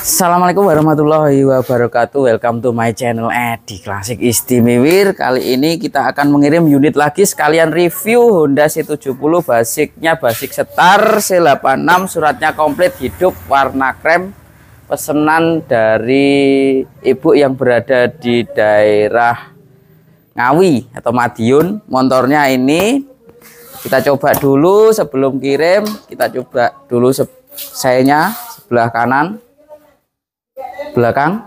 Assalamualaikum warahmatullahi wabarakatuh Welcome to my channel Edi Klasik Istimewir Kali ini kita akan mengirim unit lagi Sekalian review Honda C70 Basicnya basic setar C86 Suratnya komplit hidup Warna krem Pesenan dari ibu yang berada di daerah Ngawi atau Madiun Montornya ini Kita coba dulu sebelum kirim Kita coba dulu sayanya sebelah kanan belakang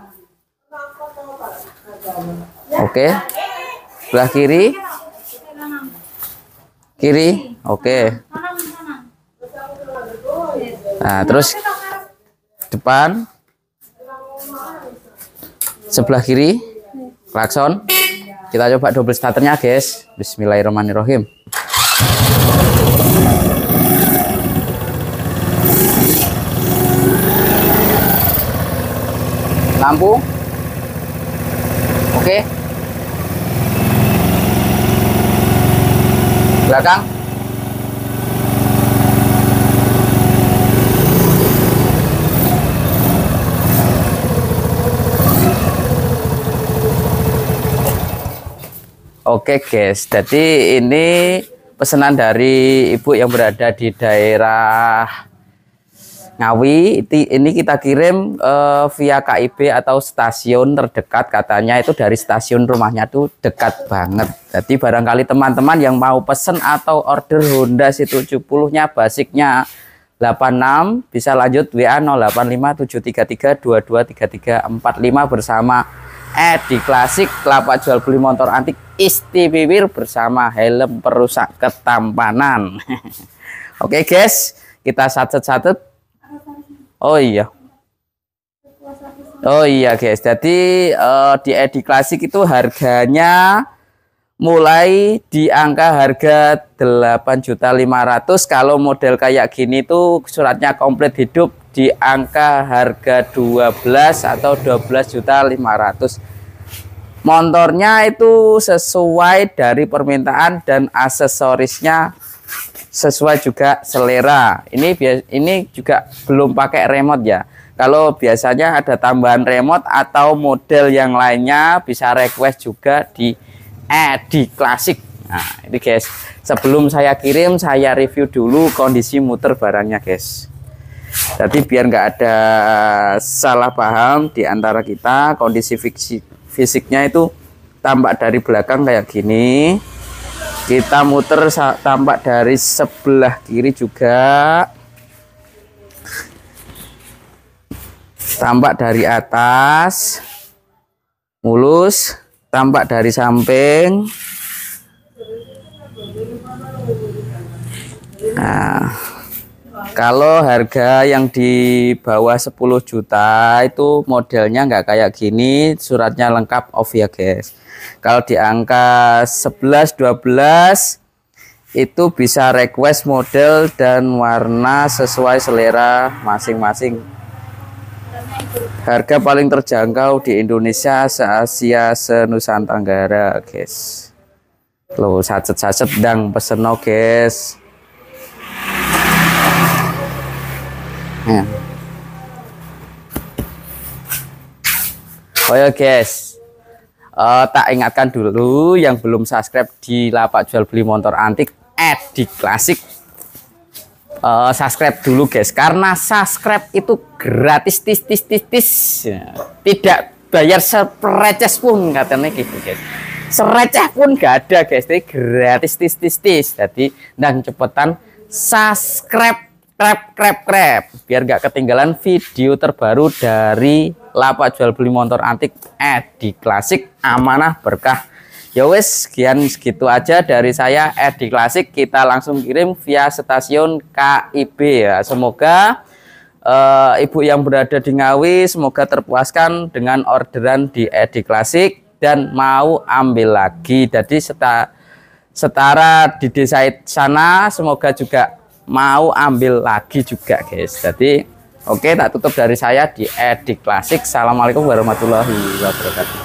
oke okay. belah kiri kiri oke okay. nah terus depan sebelah kiri klakson kita coba double starternya guys bismillahirrahmanirrahim lampu oke belakang Oke guys, jadi ini pesanan dari ibu yang berada di daerah Ngawi ini kita kirim uh, via KIB atau stasiun terdekat katanya itu dari stasiun rumahnya tuh dekat banget jadi barangkali teman-teman yang mau pesen atau order Honda C70 nya basicnya 86 bisa lanjut WA 085733223345 bersama Edi Klasik Kelapa Jual Beli Motor Antik Isti Bibir bersama helm perusak ketampanan Oke okay guys kita satu-satu Oh iya. Oh iya guys, jadi uh, di Edi Klasik itu harganya mulai di angka harga 8.500 kalau model kayak gini tuh suratnya komplit hidup di angka harga 12 atau 12.500 montornya itu sesuai dari permintaan dan aksesorisnya sesuai juga selera. Ini ini juga belum pakai remote ya. Kalau biasanya ada tambahan remote atau model yang lainnya bisa request juga di eh, di klasik. Nah, ini guys, sebelum saya kirim saya review dulu kondisi muter barangnya, guys. Jadi biar nggak ada salah paham di antara kita, kondisi fisik fisiknya itu tampak dari belakang kayak gini kita muter tampak dari sebelah kiri juga tampak dari atas mulus tampak dari samping nah kalau harga yang di bawah 10 juta itu modelnya nggak kayak gini, suratnya lengkap off ya guys. Kalau di angka 11, 12 itu bisa request model dan warna sesuai selera masing-masing. Harga paling terjangkau di Indonesia, se-Asia, se guys. Lo sacet-sacet dang pesen guys. Yeah. Oh ya guys, uh, tak ingatkan dulu yang belum subscribe di lapak jual beli motor antik at di klasik uh, eh, subscribe dulu guys karena subscribe itu gratis tis tis tis tis ya. tidak bayar sepreces pun katanya gitu guys sereceh pun gak ada guys jadi gratis tis tis tis jadi dan cepetan subscribe krep krep krep biar gak ketinggalan video terbaru dari lapak jual beli motor antik Edi eh, Klasik amanah berkah ya wes sekian segitu aja dari saya Edi eh, Klasik kita langsung kirim via stasiun KIB ya semoga uh, ibu yang berada di Ngawi semoga terpuaskan dengan orderan di Edi Klasik dan mau ambil lagi jadi seta, setara di desa sana semoga juga mau ambil lagi juga guys jadi oke okay, tak tutup dari saya di edik klasik assalamualaikum warahmatullahi wabarakatuh